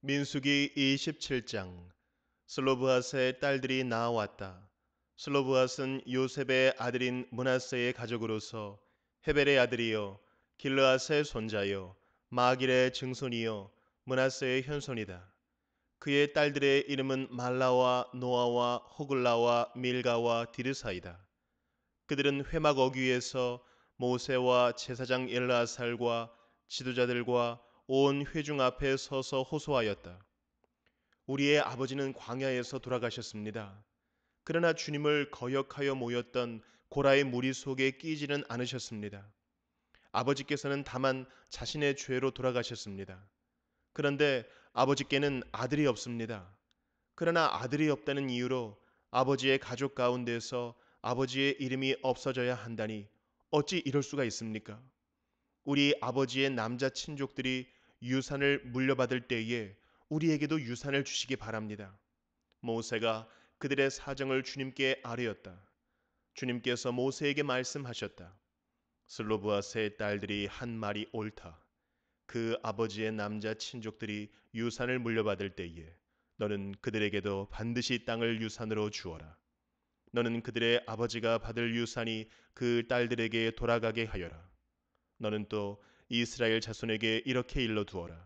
민숙이 27장 슬로브아스의 딸들이 나왔다. 슬로브아스는 요셉의 아들인 문하세의 가족으로서 헤벨의 아들이요 길르앗의 손자요 마길의 증손이요 문하세의 현손이다. 그의 딸들의 이름은 말라와 노아와 호글라와 밀가와 디르사이다. 그들은 회막 어귀에서 모세와 제사장 엘라살과 지도자들과 온 회중 앞에 서서 호소하였다. 우리의 아버지는 광야에서 돌아가셨습니다. 그러나 주님을 거역하여 모였던 고라의 무리 속에 끼지는 않으셨습니다. 아버지께서는 다만 자신의 죄로 돌아가셨습니다. 그런데 아버지께는 아들이 없습니다. 그러나 아들이 없다는 이유로 아버지의 가족 가운데서 아버지의 이름이 없어져야 한다니 어찌 이럴 수가 있습니까? 우리 아버지의 남자 친족들이 유산을 물려받을 때에 우리에게도 유산을 주시기 바랍니다. 모세가 그들의 사정을 주님께 아뢰었다. 주님께서 모세에게 말씀하셨다. 슬로브아스의 딸들이 한 말이 옳다. 그 아버지의 남자 친족들이 유산을 물려받을 때에 너는 그들에게도 반드시 땅을 유산으로 주어라. 너는 그들의 아버지가 받을 유산이 그 딸들에게 돌아가게 하여라. 너는 또 이스라엘 자손에게 이렇게 일러 두어라.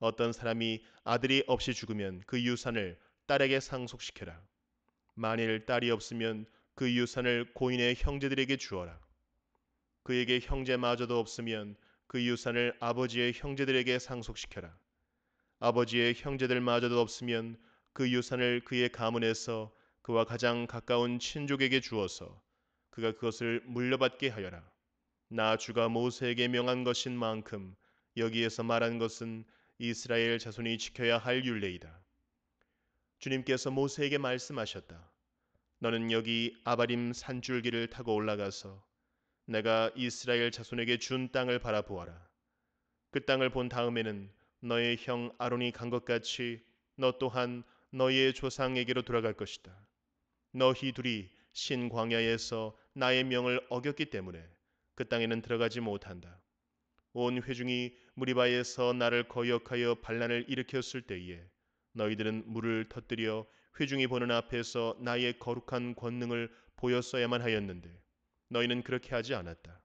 어떤 사람이 아들이 없이 죽으면 그 유산을 딸에게 상속시켜라. 만일 딸이 없으면 그 유산을 고인의 형제들에게 주어라. 그에게 형제마저도 없으면 그 유산을 아버지의 형제들에게 상속시켜라. 아버지의 형제들마저도 없으면 그 유산을 그의 가문에서 그와 가장 가까운 친족에게 주어서 그가 그것을 물려받게 하여라. 나 주가 모세에게 명한 것인 만큼 여기에서 말한 것은 이스라엘 자손이 지켜야 할윤례이다 주님께서 모세에게 말씀하셨다. 너는 여기 아바림 산줄기를 타고 올라가서 내가 이스라엘 자손에게 준 땅을 바라보아라. 그 땅을 본 다음에는 너의 형 아론이 간 것 같이 너 또한 너의 조상에게로 돌아갈 것이다. 너희 둘이 신광야에서 나의 명을 어겼기 때문에 그 땅에는 들어가지 못한다. 온 회중이 무리바에서 나를 거역하여 반란을 일으켰을 때에 너희들은 물을 터뜨려 회중이 보는 앞에서 나의 거룩한 권능을 보였어야만 하였는데 너희는 그렇게 하지 않았다.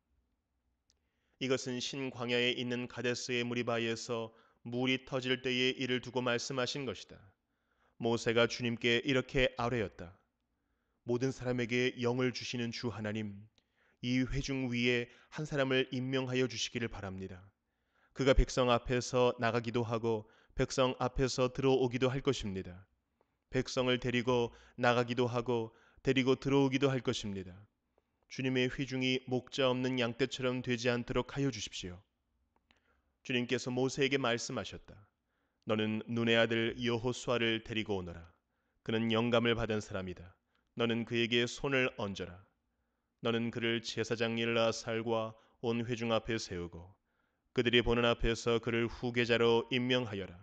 이것은 신광야에 있는 가데스의 무리바에서 물이 터질 때에 이를 두고 말씀하신 것이다. 모세가 주님께 이렇게 아뢰었다. 모든 사람에게 영을 주시는 주 하나님, 이 회중 위에 한 사람을 임명하여 주시기를 바랍니다. 그가 백성 앞에서 나가기도 하고 백성 앞에서 들어오기도 할 것입니다. 백성을 데리고 나가기도 하고 데리고 들어오기도 할 것입니다. 주님의 회중이 목자 없는 양떼처럼 되지 않도록 하여 주십시오. 주님께서 모세에게 말씀하셨다. 너는 눈의 아들 여호수아를 데리고 오너라. 그는 영감을 받은 사람이다. 너는 그에게 손을 얹어라. 너는 그를 제사장 일라살과 온 회중 앞에 세우고 그들이 보는 앞에서 그를 후계자로 임명하여라.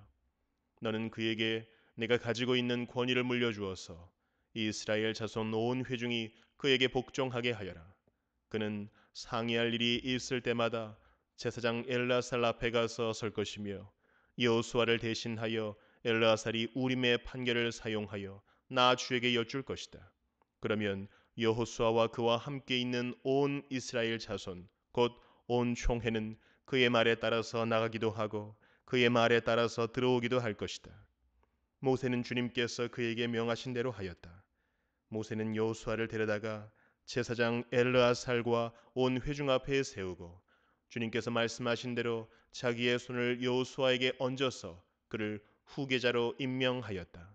너는 그에게 내가 가지고 있는 권위를 물려주어서 이스라엘 자손 온 회중이 그에게 복종하게 하여라. 그는 상의할 일이 있을 때마다 제사장 엘라살 앞에 가서 설 것이며 여호수아를 대신하여 엘라살이 우림의 판결을 사용하여 나 주에게 여쭐 것이다. 그러면 여호수아와 그와 함께 있는 온 이스라엘 자손 곧 온 총회는 그의 말에 따라서 나가기도 하고 그의 말에 따라서 들어오기도 할 것이다. 모세는 주님께서 그에게 명하신 대로 하였다. 모세는 여호수아를 데려다가 제사장 엘르아살과 온 회중 앞에 세우고 주님께서 말씀하신 대로 자기의 손을 여호수아에게 얹어서 그를 후계자로 임명하였다.